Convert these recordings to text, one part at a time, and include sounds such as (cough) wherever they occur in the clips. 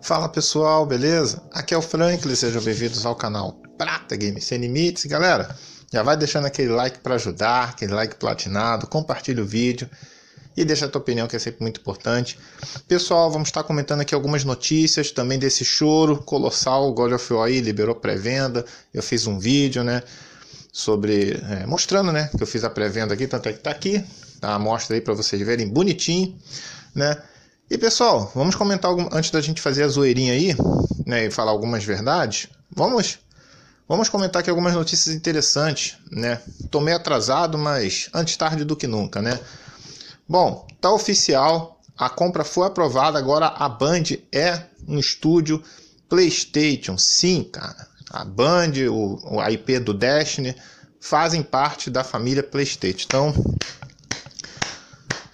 Fala pessoal, beleza? Aqui é o Franklin, sejam bem-vindos ao canal Prata Games Sem Limites. Galera, já vai deixando aquele like para ajudar, aquele like platinado, compartilha o vídeo e deixa a tua opinião que é sempre muito importante. Pessoal, vamos estar comentando aqui algumas notícias também desse choro colossal, o God of War aí liberou pré-venda, eu fiz um vídeo, né, sobre, é, mostrando, né, que eu fiz a pré-venda aqui, tanto é que tá aqui, tá a mostra aí para vocês verem bonitinho, né, e pessoal, vamos comentar algum, antes da gente fazer a zoeirinha aí, né, e falar algumas verdades. Vamos vamos comentar aqui algumas notícias interessantes, né? Tomei atrasado, mas antes tarde do que nunca, né? Bom, tá oficial, a compra foi aprovada, agora a Band é um estúdio PlayStation. Sim, cara. A Band, o, IP do Destiny fazem parte da família PlayStation. Então,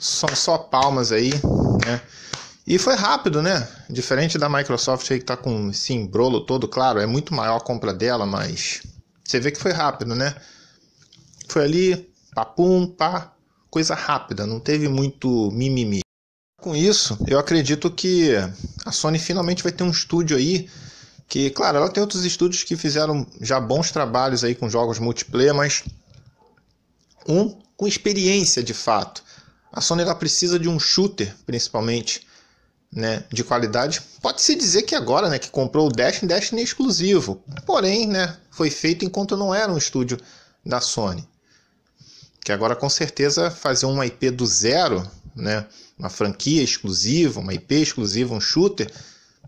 são só palmas aí, né? E foi rápido, né? Diferente da Microsoft aí que tá com esse embrolo todo, claro, é muito maior a compra dela, mas você vê que foi rápido, né? Foi ali, papum, pá, coisa rápida, não teve muito mimimi. Com isso, eu acredito que a Sony finalmente vai ter um estúdio aí que, claro, ela tem outros estúdios que fizeram já bons trabalhos aí com jogos multiplayer, mas um com experiência de fato a Sony ela precisa de um shooter, principalmente, né, de qualidade. Pode-se dizer que agora, né, que comprou o Destiny, Destiny é exclusivo. Porém, né, foi feito enquanto não era um estúdio da Sony. Que agora com certeza fazer uma IP do zero, né, uma franquia exclusiva, uma IP exclusiva, um shooter,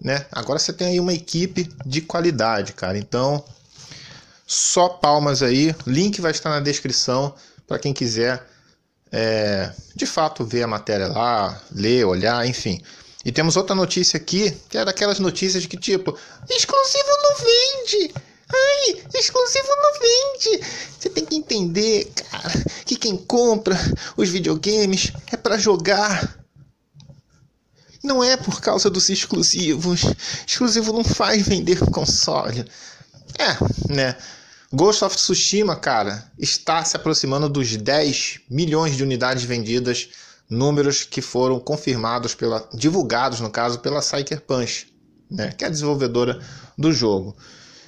né? Agora você tem aí uma equipe de qualidade, cara. Então, só palmas aí. Link vai estar na descrição para quem quiser é, de fato ver a matéria lá, ler, olhar, enfim. E temos outra notícia aqui, que é daquelas notícias que tipo, exclusivo não vende! Ai, exclusivo não vende! Você tem que entender, cara, que quem compra os videogames é para jogar. Não é por causa dos exclusivos. Exclusivo não faz vender console. É, né? Ghost of Tsushima, cara, está se aproximando dos 10 milhões de unidades vendidas, números que foram confirmados pela divulgados no caso pela Punch, né, que é a desenvolvedora do jogo.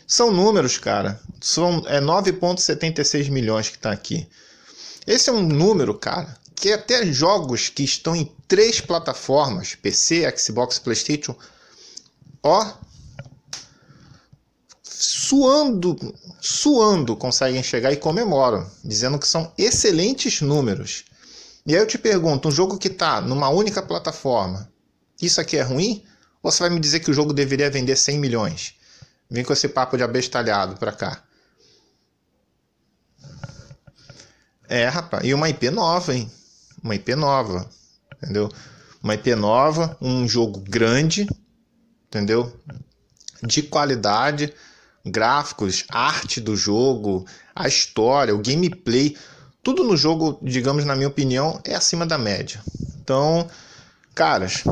São números, cara. São é 9.76 milhões que está aqui. Esse é um número, cara, que até jogos que estão em três plataformas, PC, Xbox, PlayStation, ó, suando, suando, conseguem chegar e comemoram, dizendo que são excelentes números. E aí eu te pergunto, um jogo que está numa única plataforma, isso aqui é ruim? Ou você vai me dizer que o jogo deveria vender 100 milhões? Vem com esse papo de abestalhado para cá. É, rapaz, e uma IP nova, hein? Uma IP nova, entendeu? Uma IP nova, um jogo grande, entendeu? De qualidade, gráficos, arte do jogo, a história, o gameplay, tudo no jogo, digamos, na minha opinião, é acima da média. Então, caras,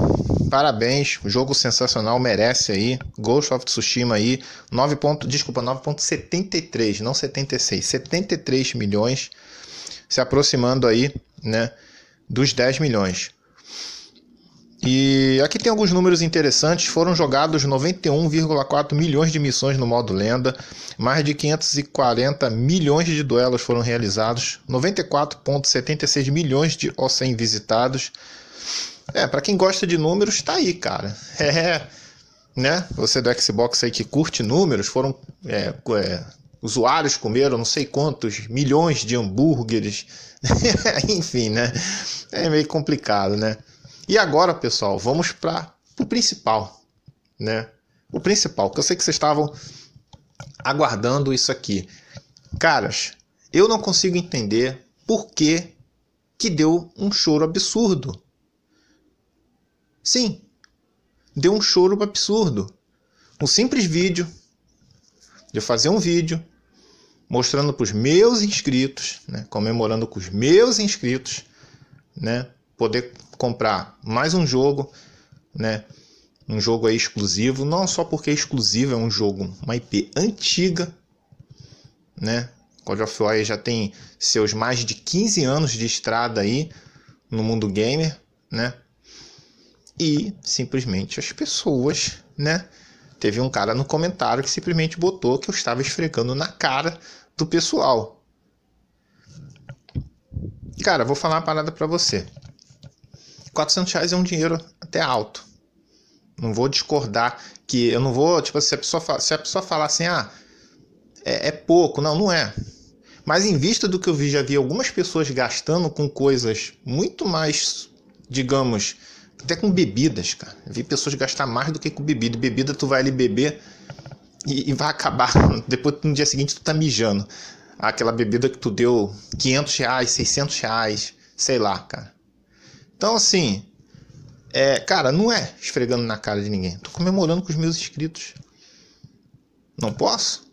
parabéns, jogo sensacional, merece aí. Ghost of Tsushima aí, 9 ponto, desculpa, 9.73, não 76, 73 milhões, se aproximando aí, né, dos 10 milhões. E aqui tem alguns números interessantes. Foram jogados 91,4 milhões de missões no modo lenda, mais de 540 milhões de duelos foram realizados, 94,76 milhões de OCEM visitados. É, para quem gosta de números, tá aí, cara. É, né? Você do Xbox aí que curte números, foram é, é, usuários comeram não sei quantos milhões de hambúrgueres. (laughs) Enfim, né? É meio complicado, né? E agora, pessoal, vamos para o principal, né? O principal, que eu sei que vocês estavam aguardando isso aqui. Caras, eu não consigo entender por que que deu um choro absurdo. Sim, deu um choro absurdo. Um simples vídeo, de fazer um vídeo mostrando para os meus inscritos, né, comemorando com os meus inscritos, né, poder comprar mais um jogo, né? Um jogo aí exclusivo, não só porque é exclusivo, é um jogo, uma IP antiga, né? God of War já tem seus mais de 15 anos de estrada aí no mundo gamer, né? E simplesmente as pessoas, né? Teve um cara no comentário que simplesmente botou que eu estava esfregando na cara do pessoal. Cara, vou falar uma parada para você. 400 reais é um dinheiro até alto. Não vou discordar que eu não vou, tipo, se a pessoa, fala, se a pessoa falar assim, ah, é, é pouco, não, não é. Mas em vista do que eu vi, já vi algumas pessoas gastando com coisas muito mais, digamos, até com bebidas, cara. vi pessoas gastar mais do que com bebida. Bebida tu vai ali beber e, e vai acabar. (laughs) Depois no dia seguinte tu tá mijando. Aquela bebida que tu deu 500 reais, 600 reais, sei lá, cara. Então, assim, é, cara, não é esfregando na cara de ninguém. Tô comemorando com os meus inscritos. Não posso?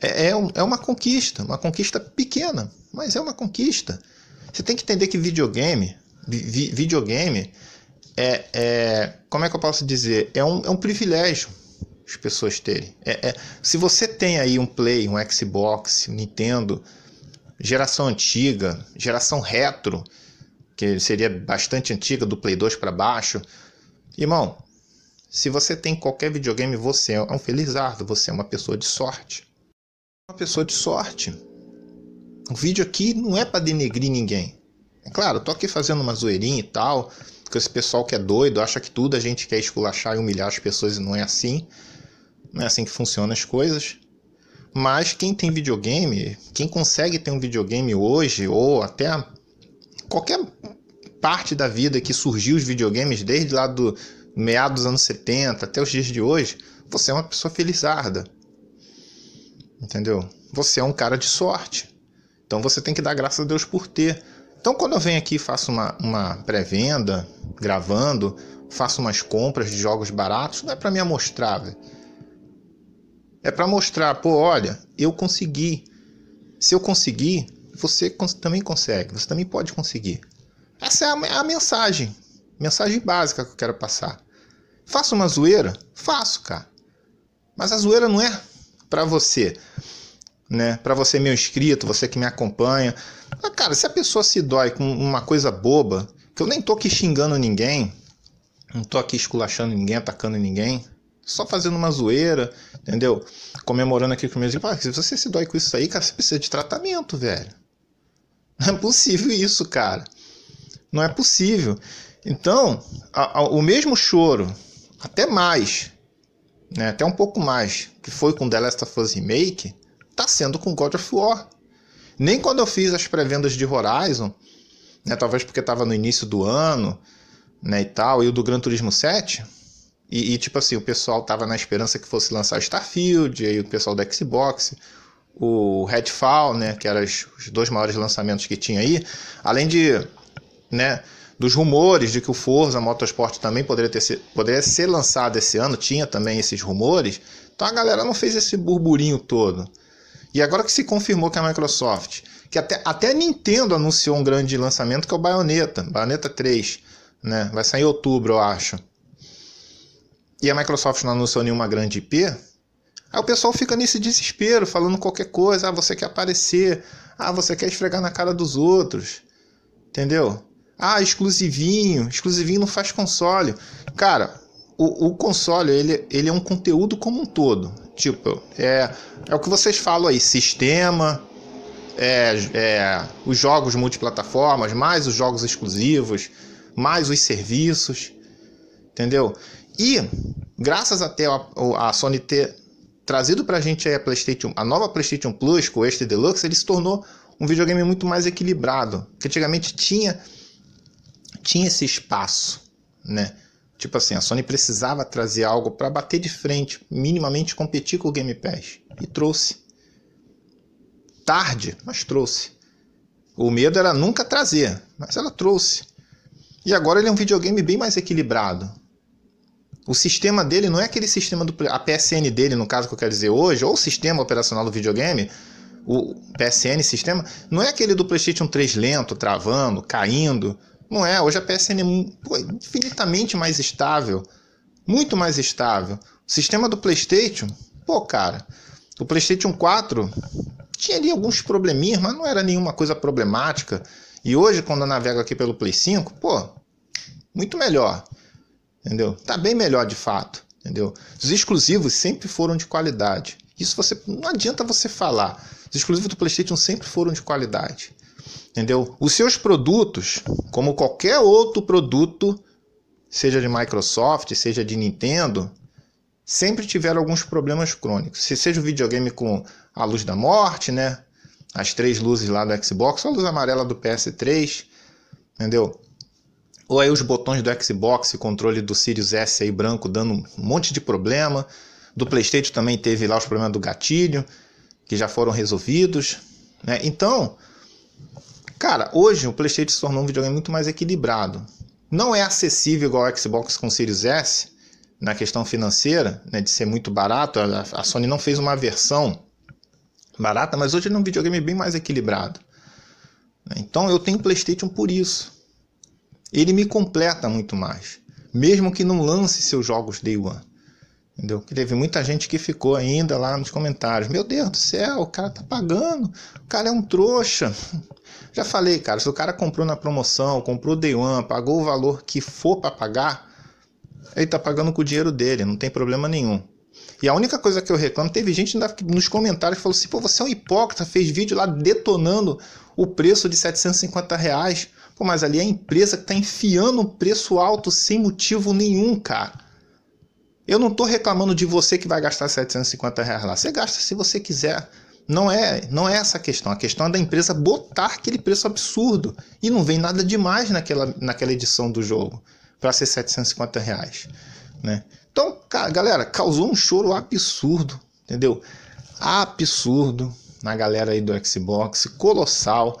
É, é, é uma conquista, uma conquista pequena, mas é uma conquista. Você tem que entender que videogame, vi, videogame é, é, como é que eu posso dizer? É um, é um privilégio as pessoas terem. É, é, se você tem aí um Play, um Xbox, um Nintendo, geração antiga, geração retro, que seria bastante antiga, do Play 2 para baixo. Irmão, se você tem qualquer videogame, você é um felizardo, você é uma pessoa de sorte. Uma pessoa de sorte. O vídeo aqui não é para denegrir ninguém. É claro, tô aqui fazendo uma zoeirinha e tal, porque esse pessoal que é doido acha que tudo a gente quer esculachar e humilhar as pessoas e não é assim. Não é assim que funcionam as coisas. Mas quem tem videogame, quem consegue ter um videogame hoje, ou até qualquer parte da vida que surgiu os videogames desde lá do meados dos anos 70 até os dias de hoje, você é uma pessoa felizarda. Entendeu? Você é um cara de sorte. Então você tem que dar graças a Deus por ter. Então quando eu venho aqui e faço uma, uma pré-venda, gravando, faço umas compras de jogos baratos, não é para me amostrar, véio. É para mostrar, pô, olha, eu consegui. Se eu conseguir, você também consegue, você também pode conseguir. Essa é a, é a mensagem. Mensagem básica que eu quero passar. Faço uma zoeira? Faço, cara. Mas a zoeira não é para você, né? Para você meu inscrito, você que me acompanha. Mas, ah, cara, se a pessoa se dói com uma coisa boba, que eu nem tô aqui xingando ninguém, não tô aqui esculachando ninguém, atacando ninguém, só fazendo uma zoeira, entendeu? Comemorando aqui com meus ah, Se você se dói com isso aí, cara, você precisa de tratamento, velho. Não é possível isso, cara. Não é possível. Então, a, a, o mesmo choro, até mais, né, até um pouco mais, que foi com The Last of Us Remake, tá sendo com God of War. Nem quando eu fiz as pré-vendas de Horizon, né, talvez porque estava no início do ano, né, e tal, e o do Gran Turismo 7, e, e, tipo assim, o pessoal tava na esperança que fosse lançar Starfield, e aí o pessoal da Xbox, o Redfall, né, que eram os, os dois maiores lançamentos que tinha aí, além de né, dos rumores de que o Forza Motorsport também poderia, ter ser, poderia ser lançado esse ano, tinha também esses rumores, então a galera não fez esse burburinho todo. E agora que se confirmou que a Microsoft, que até, até a Nintendo anunciou um grande lançamento, que é o Bayonetta, Bayonetta 3, né? Vai sair em outubro, eu acho. E a Microsoft não anunciou nenhuma grande IP. Aí o pessoal fica nesse desespero, falando qualquer coisa. Ah, você quer aparecer. Ah, você quer esfregar na cara dos outros. Entendeu? Ah, exclusivinho, exclusivinho não faz console. Cara, o, o, console ele, ele é um conteúdo como um todo. Tipo, é, é o que vocês falam aí, sistema, é, é, os jogos multiplataformas, mais os jogos exclusivos, mais os serviços, entendeu? E graças até a, a Sony ter trazido pra gente a PlayStation, a nova PlayStation Plus com este Deluxe, ele se tornou um videogame muito mais equilibrado. Que antigamente tinha tinha esse espaço, né? Tipo assim, a Sony precisava trazer algo para bater de frente, minimamente competir com o Game Pass. E trouxe. Tarde, mas trouxe. O medo era nunca trazer, mas ela trouxe. E agora ele é um videogame bem mais equilibrado. O sistema dele não é aquele sistema do. A PSN dele, no caso que eu quero dizer hoje, ou o sistema operacional do videogame, o PSN sistema, não é aquele do PlayStation 3 lento, travando, caindo não é, hoje a PSN é pô, infinitamente mais estável, muito mais estável. O sistema do PlayStation, pô, cara, o PlayStation 4 tinha ali alguns probleminhas, mas não era nenhuma coisa problemática. E hoje, quando eu navego aqui pelo Play 5, pô, muito melhor, entendeu? Tá bem melhor de fato, entendeu? Os exclusivos sempre foram de qualidade. Isso você não adianta você falar. Os exclusivos do PlayStation sempre foram de qualidade. Entendeu? Os seus produtos, como qualquer outro produto, seja de Microsoft, seja de Nintendo, sempre tiveram alguns problemas crônicos. Se seja o videogame com a luz da morte, né? As três luzes lá do Xbox, a luz amarela do PS3, entendeu? Ou aí os botões do Xbox, o controle do Sirius S aí branco dando um monte de problema. Do PlayStation também teve lá os problemas do gatilho, que já foram resolvidos, né? Então, Cara, hoje o PlayStation se tornou um videogame muito mais equilibrado. Não é acessível igual o Xbox com o Series S, na questão financeira, né, de ser muito barato. A Sony não fez uma versão barata, mas hoje ele é um videogame bem mais equilibrado. Então eu tenho PlayStation por isso. Ele me completa muito mais, mesmo que não lance seus jogos Day One. Entendeu? Que teve muita gente que ficou ainda lá nos comentários. Meu Deus do céu, o cara tá pagando. O cara é um trouxa. (laughs) Já falei, cara, se o cara comprou na promoção, comprou day one, pagou o valor que for para pagar, ele tá pagando com o dinheiro dele, não tem problema nenhum. E a única coisa que eu reclamo, teve gente nos comentários que falou assim: pô, você é um hipócrita, fez vídeo lá detonando o preço de 750 reais. Pô, mas ali é a empresa que tá enfiando um preço alto sem motivo nenhum, cara. Eu não estou reclamando de você que vai gastar 750 reais lá. Você gasta se você quiser. Não é, não é essa a questão. A questão é da empresa botar aquele preço absurdo. E não vem nada demais naquela, naquela edição do jogo para ser 750 reais. Né? Então, cara, galera, causou um choro absurdo, entendeu? Absurdo na galera aí do Xbox, colossal,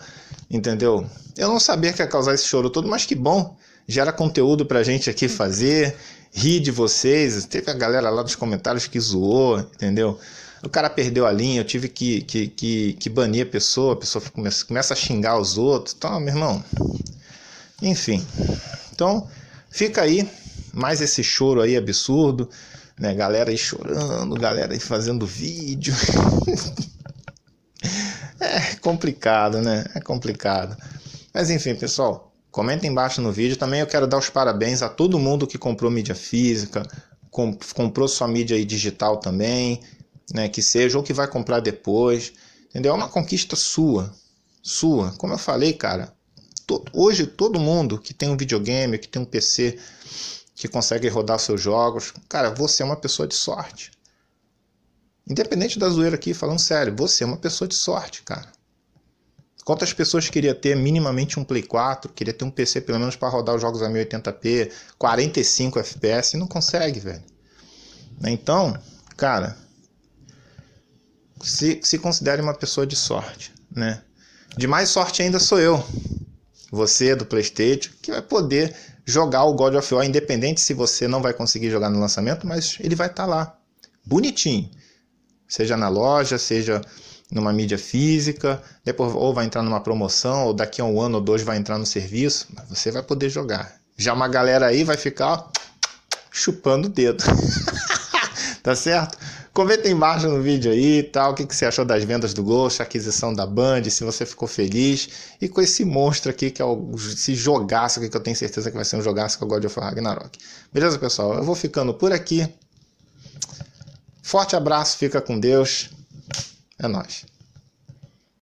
entendeu? Eu não sabia que ia causar esse choro todo, mas que bom. Gera conteúdo pra gente aqui fazer, ri de vocês. Teve a galera lá nos comentários que zoou, entendeu? O cara perdeu a linha, eu tive que, que, que, que banir a pessoa, a pessoa começa, começa a xingar os outros. Então, meu irmão. Enfim. Então, fica aí mais esse choro aí absurdo, né? Galera aí chorando, galera aí fazendo vídeo. (laughs) é complicado, né? É complicado. Mas enfim, pessoal, Comenta embaixo no vídeo. Também eu quero dar os parabéns a todo mundo que comprou mídia física, comprou sua mídia digital também, né, que seja, ou que vai comprar depois. Entendeu? É uma conquista sua. Sua. Como eu falei, cara, to hoje todo mundo que tem um videogame, que tem um PC, que consegue rodar seus jogos, cara, você é uma pessoa de sorte. Independente da zoeira aqui, falando sério, você é uma pessoa de sorte, cara. Quantas pessoas queria ter minimamente um Play 4, queria ter um PC pelo menos para rodar os jogos a 1080p, 45 FPS, não consegue, velho. Né? Então, cara, se, se considere uma pessoa de sorte, né? De mais sorte ainda sou eu, você do PlayStation, que vai poder jogar o God of War, independente se você não vai conseguir jogar no lançamento, mas ele vai estar tá lá, bonitinho. Seja na loja, seja numa mídia física, depois ou vai entrar numa promoção, ou daqui a um ano ou dois vai entrar no serviço, mas você vai poder jogar. Já uma galera aí vai ficar chupando o dedo. (laughs) tá certo? Comenta embaixo no vídeo aí tal, tá? o que, que você achou das vendas do Ghost, a aquisição da Band, se você ficou feliz. E com esse monstro aqui, que é o, esse jogaço aqui, que eu tenho certeza que vai ser um jogaço com o God of War Ragnarok. Beleza, pessoal? Eu vou ficando por aqui. Forte abraço, fica com Deus. É nóis.